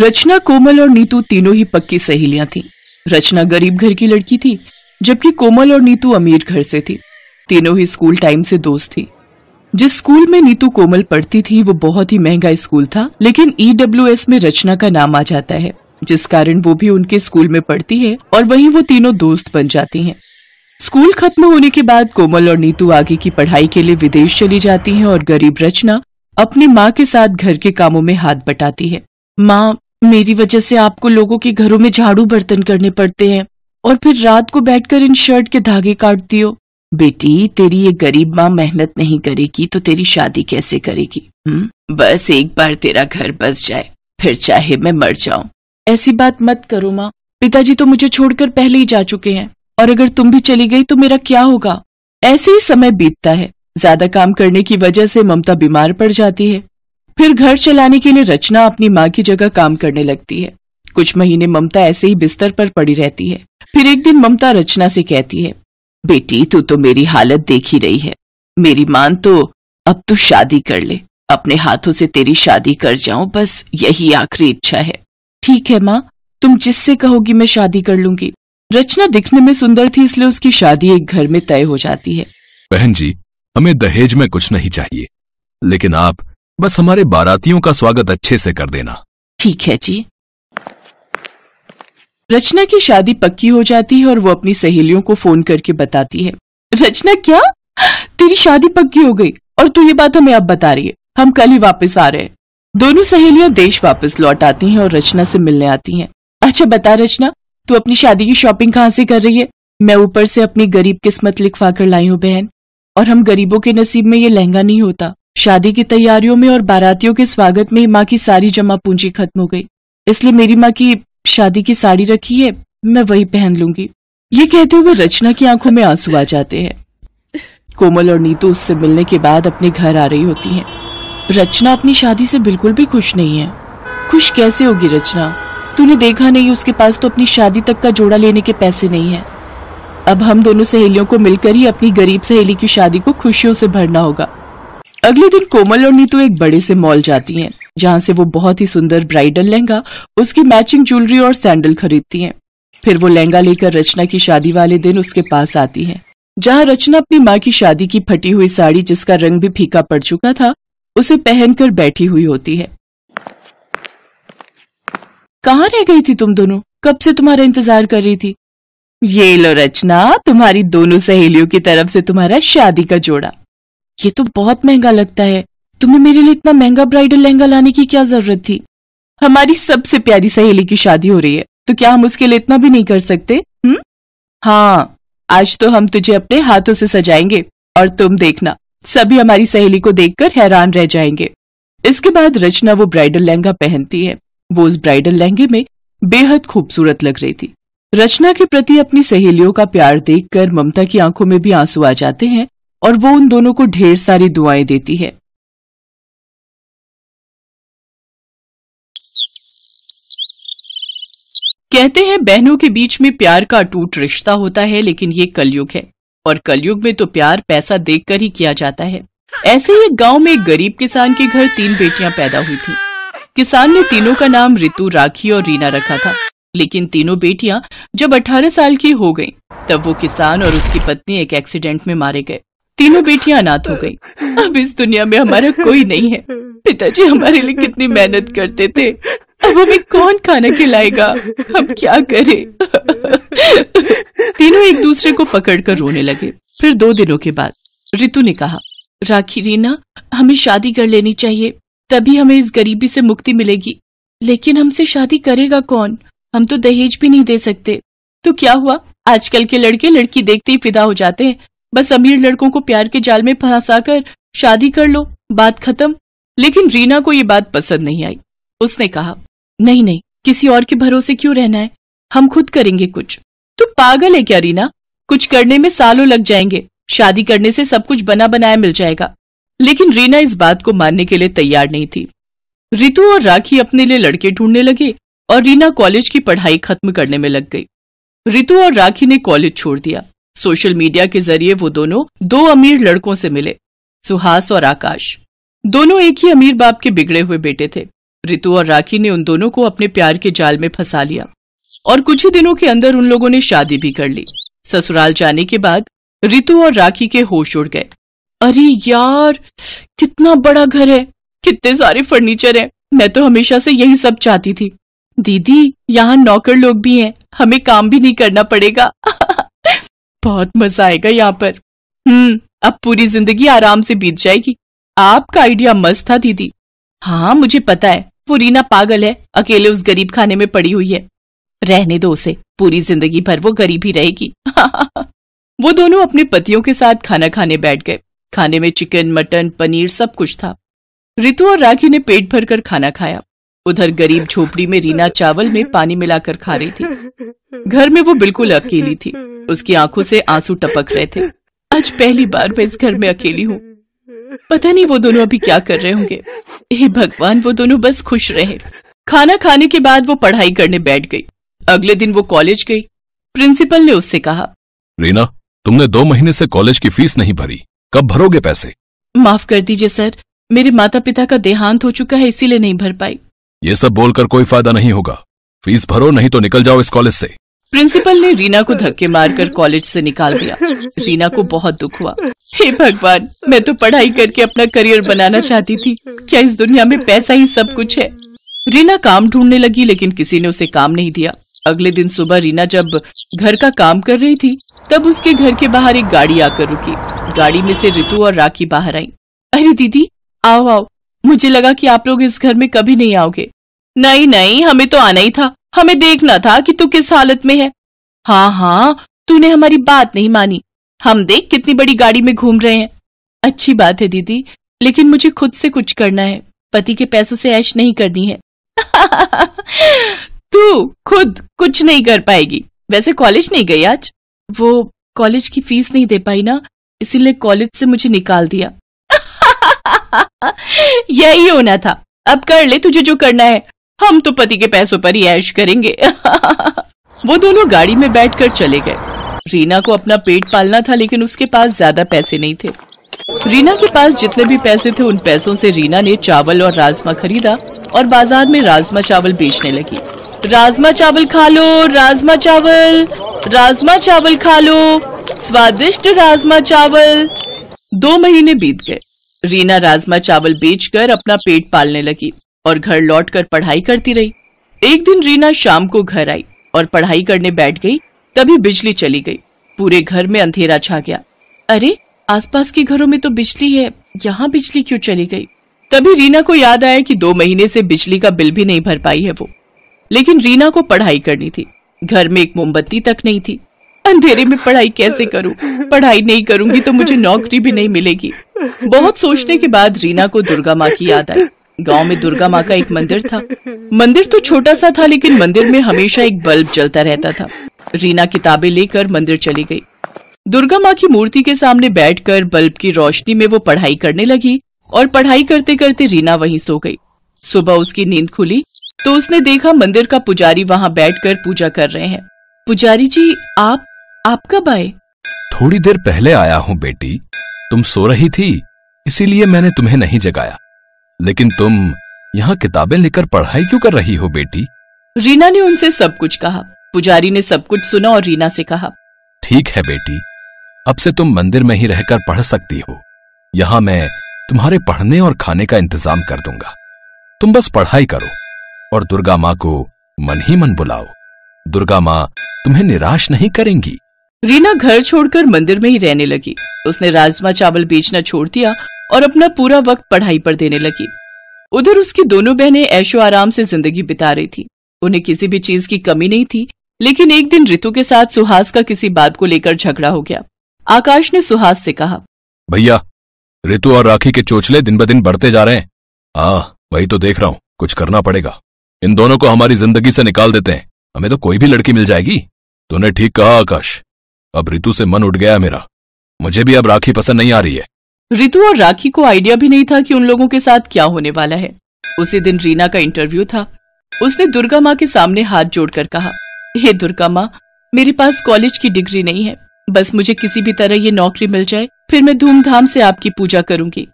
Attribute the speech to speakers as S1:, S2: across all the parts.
S1: रचना कोमल और नीतू तीनों ही पक्की सहेलियां थी रचना गरीब घर की लड़की थी जबकि कोमल और नीतू अमीर घर से थी तीनों ही स्कूल टाइम से दोस्त थी जिस स्कूल में नीतू कोमल पढ़ती थी वो बहुत ही महंगा स्कूल था लेकिन ई e में रचना का नाम आ जाता है जिस कारण वो भी उनके स्कूल में पढ़ती है और वहीं वो तीनों दोस्त बन जाती हैं। स्कूल खत्म होने के बाद कोमल और नीतू आगे की पढ़ाई के लिए विदेश चली जाती हैं और गरीब रचना अपनी माँ के साथ घर के कामों में हाथ बटाती है माँ मेरी वजह से आपको लोगों के घरों में झाड़ू बर्तन करने पड़ते हैं और फिर रात को बैठकर इन शर्ट के धागे काटती हो बेटी तेरी ये गरीब माँ मेहनत नहीं करेगी तो तेरी शादी कैसे करेगी हुँ? हम्म? बस एक बार तेरा घर बस जाए फिर चाहे मैं मर जाऊं ऐसी बात मत करो माँ पिताजी तो मुझे छोड़कर पहले ही जा चुके हैं और अगर तुम भी चली गई तो मेरा क्या होगा ऐसे ही समय बीतता है ज्यादा काम करने की वजह से ममता बीमार पड़ जाती है फिर घर चलाने के लिए रचना अपनी माँ की जगह काम करने लगती है कुछ महीने ममता ऐसे ही बिस्तर पर पड़ी रहती है फिर एक दिन ममता रचना से कहती है बेटी तू तो मेरी हालत देख ही रही है मेरी मान तो अब तू शादी कर ले अपने हाथों से तेरी शादी कर जाऊं बस यही आखिरी इच्छा है ठीक है माँ तुम जिससे कहोगी मैं शादी कर लूंगी रचना दिखने में सुंदर थी इसलिए उसकी शादी एक घर में तय हो जाती है
S2: बहन जी हमें दहेज में कुछ नहीं चाहिए लेकिन आप बस हमारे बारातियों का स्वागत अच्छे से कर देना
S1: ठीक है जी रचना की शादी पक्की हो जाती है और वो अपनी सहेलियों को फोन करके बताती है रचना क्या तेरी शादी पक्की हो गई और तू ये बात हमें अब बता रही है हम कल ही वापस आ रहे हैं दोनों सहेलियां देश वापस लौट आती हैं और रचना से मिलने आती हैं अच्छा बता रचना तू अपनी शादी की शॉपिंग कहाँ से कर रही है मैं ऊपर से अपनी गरीब किस्मत लिखवा कर लाई हूँ बहन और हम गरीबों के नसीब में ये लहंगा नहीं होता शादी की तैयारियों में और बारातियों के स्वागत में माँ की सारी जमा पूंजी खत्म हो गई इसलिए मेरी माँ की शादी की साड़ी रखी है मैं वही पहन लूंगी ये कहते हुए रचना की आंखों में आंसू आ जाते हैं कोमल और नीतू उससे मिलने के बाद अपने घर आ रही होती हैं। रचना अपनी शादी से बिल्कुल भी खुश नहीं है खुश कैसे होगी रचना तूने देखा नहीं उसके पास तो अपनी शादी तक का जोड़ा लेने के पैसे नहीं है अब हम दोनों सहेलियों को मिलकर ही अपनी गरीब सहेली की शादी को खुशियों से भरना होगा अगले दिन कोमल और नीतू एक बड़े से मॉल जाती हैं, जहाँ से वो बहुत ही सुंदर ब्राइडल लहंगा उसकी मैचिंग ज्वेलरी और सैंडल खरीदती हैं। फिर वो लहंगा लेकर रचना की शादी वाले दिन उसके पास आती है जहाँ रचना अपनी माँ की शादी की फटी हुई साड़ी जिसका रंग भी फीका पड़ चुका था उसे पहनकर बैठी हुई होती है कहाँ रह गई थी तुम दोनों कब से तुम्हारा इंतजार कर रही थी ये लो रचना तुम्हारी दोनों सहेलियों की तरफ से तुम्हारा शादी का जोड़ा ये तो बहुत महंगा लगता है तुम्हें मेरे लिए इतना महंगा ब्राइडल लहंगा लाने की क्या जरूरत थी हमारी सबसे प्यारी सहेली की शादी हो रही है तो क्या हम उसके लिए इतना भी नहीं कर सकते हम्म हाँ आज तो हम तुझे अपने हाथों से सजाएंगे और तुम देखना सभी हमारी सहेली को देखकर हैरान रह जाएंगे इसके बाद रचना वो ब्राइडल लहंगा पहनती है वो उस ब्राइडल लहंगे में बेहद खूबसूरत लग रही थी रचना के प्रति अपनी सहेलियों का प्यार देखकर ममता की आंखों में भी आंसू आ जाते हैं और वो उन दोनों को ढेर सारी दुआएं देती है कहते हैं बहनों के बीच में प्यार का अटूट रिश्ता होता है लेकिन ये कलयुग है और कलयुग में तो प्यार पैसा देखकर ही किया जाता है ऐसे ही गांव में एक गरीब किसान के घर तीन बेटियां पैदा हुई थी किसान ने तीनों का नाम रितु राखी और रीना रखा था लेकिन तीनों बेटियां जब 18 साल की हो गईं, तब वो किसान और उसकी पत्नी एक एक्सीडेंट में मारे गए तीनों बेटियां अनाथ हो गई अब इस दुनिया में हमारा कोई नहीं है पिताजी हमारे लिए कितनी मेहनत करते थे अब हमें कौन खाना खिलाएगा हम क्या करें तीनों एक दूसरे को पकड़कर रोने लगे फिर दो दिनों के बाद रितु ने कहा राखी रीना हमें शादी कर लेनी चाहिए तभी हमें इस गरीबी से मुक्ति मिलेगी लेकिन हमसे शादी करेगा कौन हम तो दहेज भी नहीं दे सकते तो क्या हुआ आजकल के लड़के लड़की देखते ही फिदा हो जाते हैं बस अमीर लड़कों को प्यार के जाल में फंसाकर शादी कर लो बात खत्म लेकिन रीना को ये बात पसंद नहीं आई उसने कहा नहीं नहीं किसी और के भरोसे क्यों रहना है हम खुद करेंगे कुछ तू पागल है क्या रीना कुछ करने में सालों लग जाएंगे शादी करने से सब कुछ बना बनाया मिल जाएगा लेकिन रीना इस बात को मानने के लिए तैयार नहीं थी रितु और राखी अपने लिए लड़के ढूंढने लगे और रीना कॉलेज की पढ़ाई खत्म करने में लग गई रितु और राखी ने कॉलेज छोड़ दिया सोशल मीडिया के जरिए वो दोनों दो अमीर लड़कों से मिले सुहास और आकाश दोनों एक ही अमीर बाप के बिगड़े हुए बेटे थे रितु और राखी ने उन दोनों को अपने प्यार के जाल में फंसा लिया और कुछ ही दिनों के अंदर उन लोगों ने शादी भी कर ली ससुराल जाने के बाद रितु और राखी के होश उड़ गए अरे यार कितना बड़ा घर है कितने सारे फर्नीचर हैं मैं तो हमेशा से यही सब चाहती थी दीदी यहाँ नौकर लोग भी हैं हमें काम भी नहीं करना पड़ेगा बहुत मजा आएगा यहाँ पर हम्म अब पूरी जिंदगी आराम से बीत जाएगी आपका आइडिया मस्त था दीदी हाँ मुझे पता है वो रीना पागल है अकेले उस गरीब खाने में पड़ी हुई है रहने दो उसे पूरी जिंदगी भर वो गरीब ही रहेगी वो दोनों अपने पतियों के साथ खाना खाने बैठ गए खाने में चिकन मटन पनीर सब कुछ था रितु और राखी ने पेट भरकर खाना खाया उधर गरीब झोपड़ी में रीना चावल में पानी मिलाकर खा रही
S2: थी
S1: घर में वो बिल्कुल अकेली थी उसकी आंखों से आंसू टपक रहे थे आज पहली बार मैं इस घर में अकेली हूँ पता नहीं वो दोनों अभी क्या कर रहे होंगे हे भगवान वो दोनों बस खुश रहे खाना खाने के बाद वो पढ़ाई करने बैठ गई अगले दिन वो कॉलेज गई प्रिंसिपल ने उससे कहा
S2: रीना तुमने दो महीने से कॉलेज की फीस नहीं भरी कब भरोगे पैसे
S1: माफ कर दीजिए सर मेरे माता पिता का देहांत हो चुका है इसीलिए नहीं भर पाई
S2: ये सब बोलकर कोई फायदा नहीं होगा फीस भरो नहीं तो निकल जाओ इस कॉलेज से
S1: प्रिंसिपल ने रीना को धक्के मारकर कॉलेज से निकाल दिया रीना को बहुत दुख हुआ हे भगवान मैं तो पढ़ाई करके अपना करियर बनाना चाहती थी क्या इस दुनिया में पैसा ही सब कुछ है रीना काम ढूंढने लगी लेकिन किसी ने उसे काम नहीं दिया अगले दिन सुबह रीना जब घर का काम कर रही थी तब उसके घर के बाहर एक गाड़ी आकर रुकी गाड़ी में से रितु और राखी बाहर आई अरे दीदी आओ आओ मुझे लगा कि आप लोग इस घर में कभी नहीं आओगे नहीं नहीं हमें तो आना ही था हमें देखना था कि तू किस हालत में है हाँ हाँ तूने हमारी बात नहीं मानी हम देख कितनी बड़ी गाड़ी में घूम रहे हैं अच्छी बात है दीदी लेकिन मुझे खुद से कुछ करना है पति के पैसों से ऐश नहीं करनी है तू खुद कुछ नहीं कर पाएगी वैसे कॉलेज नहीं गई आज वो कॉलेज की फीस नहीं दे पाई ना इसीलिए कॉलेज से मुझे निकाल दिया यही होना था अब कर ले तुझे जो करना है हम तो पति के पैसों पर ही ऐश करेंगे वो दोनों गाड़ी में बैठकर चले गए रीना को अपना पेट पालना था लेकिन उसके पास ज्यादा पैसे नहीं थे रीना के पास जितने भी पैसे थे उन पैसों से रीना ने चावल और राजमा खरीदा और बाजार में राजमा चावल बेचने लगी राजमा चावल खा लो राजमा चावल राजमा चावल खा लो स्वादिष्ट राजमा चावल दो महीने बीत गए रीना राजमा चावल बेचकर अपना पेट पालने लगी और घर लौटकर पढ़ाई करती रही एक दिन रीना शाम को घर आई और पढ़ाई करने बैठ गई तभी बिजली चली गई पूरे घर में अंधेरा छा गया अरे आसपास के घरों में तो बिजली है यहाँ बिजली क्यों चली गई तभी रीना को याद आया कि दो महीने से बिजली का बिल भी नहीं भर पाई है वो लेकिन रीना को पढ़ाई करनी थी घर में एक मोमबत्ती तक नहीं थी अंधेरे में पढ़ाई कैसे करूं पढ़ाई नहीं करूंगी तो मुझे नौकरी भी नहीं मिलेगी बहुत सोचने के बाद रीना को दुर्गा माँ की याद आई गांव में दुर्गा माँ का एक मंदिर था मंदिर तो छोटा सा था लेकिन मंदिर में हमेशा एक बल्ब जलता रहता था रीना किताबें लेकर मंदिर चली गई दुर्गा माँ की मूर्ति के सामने बैठकर बल्ब की रोशनी में वो पढ़ाई करने लगी और पढ़ाई करते करते रीना वहीं सो गई सुबह उसकी नींद खुली तो उसने देखा मंदिर का पुजारी वहाँ बैठकर पूजा कर रहे हैं पुजारी जी आप आप कब आए
S2: थोड़ी देर पहले आया हूँ बेटी तुम सो रही थी इसीलिए मैंने तुम्हें नहीं जगाया लेकिन तुम यहाँ किताबें लेकर पढ़ाई क्यों कर रही हो बेटी
S1: रीना ने उनसे सब कुछ कहा पुजारी ने सब कुछ सुना और रीना से कहा
S2: ठीक है बेटी अब से तुम मंदिर में ही रहकर पढ़ सकती हो यहाँ मैं तुम्हारे पढ़ने और खाने का इंतजाम कर दूंगा तुम बस पढ़ाई करो और दुर्गा माँ को मन ही मन बुलाओ दुर्गा माँ तुम्हें निराश नहीं करेंगी रीना
S1: घर छोड़कर मंदिर में ही रहने लगी उसने राजमा चावल बेचना छोड़ दिया और अपना पूरा वक्त पढ़ाई पर देने लगी उधर उसकी दोनों बहनें ऐशो आराम से जिंदगी बिता रही थी उन्हें किसी भी चीज की कमी नहीं थी लेकिन एक दिन ऋतु के साथ सुहास का किसी बात को लेकर झगड़ा हो गया आकाश ने सुहास से कहा
S2: भैया ऋतु और राखी के चोचले दिन ब दिन बढ़ते जा रहे हैं आ, वही तो देख रहा हूँ कुछ करना पड़ेगा इन दोनों को हमारी जिंदगी से निकाल देते हैं हमें तो कोई भी लड़की मिल जाएगी तूने ठीक कहा आकाश अब रितु से मन उठ गया मेरा मुझे भी अब राखी पसंद नहीं आ रही है
S1: रितु और राखी को आइडिया भी नहीं था कि उन लोगों के साथ क्या होने वाला है उसी दिन रीना का इंटरव्यू था उसने दुर्गा माँ के सामने हाथ जोड़कर कहा हे दुर्गा माँ मेरे पास कॉलेज की डिग्री नहीं है बस मुझे किसी भी तरह ये नौकरी मिल जाए फिर मैं धूमधाम से आपकी पूजा करूंगी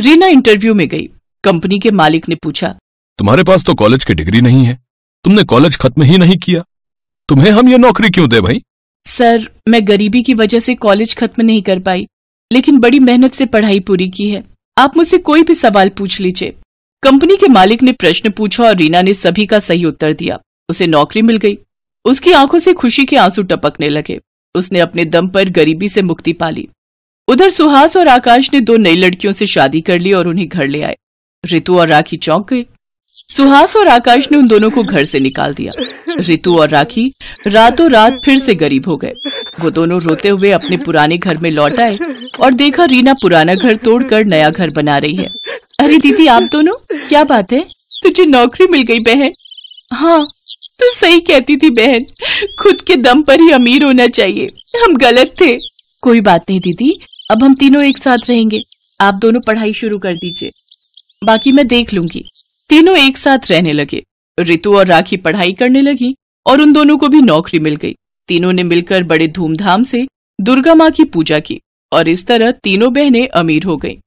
S1: रीना इंटरव्यू में गई कंपनी के मालिक ने पूछा
S2: तुम्हारे पास तो कॉलेज की डिग्री नहीं है तुमने कॉलेज खत्म ही नहीं किया तुम्हें हम ये नौकरी क्यों दे भाई
S1: सर मैं गरीबी की वजह से कॉलेज खत्म नहीं कर पाई लेकिन बड़ी मेहनत से पढ़ाई पूरी की है आप मुझसे कोई भी सवाल पूछ लीजिए कंपनी के मालिक ने प्रश्न पूछा और रीना ने सभी का सही उत्तर दिया उसे नौकरी मिल गई उसकी आंखों से खुशी के आंसू टपकने लगे उसने अपने दम पर गरीबी से मुक्ति पा ली उधर सुहास और आकाश ने दो नई लड़कियों से शादी कर ली और उन्हें घर ले आए रितु और राखी चौंक गई सुहास और आकाश ने उन दोनों को घर से निकाल दिया रितु और राखी रातों रात फिर से गरीब हो गए वो दोनों रोते हुए अपने पुराने घर में लौट आए और देखा रीना पुराना घर तोड़कर नया घर बना रही है अरे दीदी आप दोनों क्या बात है तुझे नौकरी मिल गई बहन हाँ तू तो सही कहती थी बहन खुद के दम पर ही अमीर होना चाहिए हम गलत थे कोई बात नहीं दीदी अब हम तीनों एक साथ रहेंगे आप दोनों पढ़ाई शुरू कर दीजिए बाकी मैं देख लूंगी तीनों एक साथ रहने लगे रितु और राखी पढ़ाई करने लगी और उन दोनों को भी नौकरी मिल गई तीनों ने मिलकर बड़े धूमधाम से दुर्गा माँ की पूजा की और इस तरह तीनों बहनें अमीर हो गईं।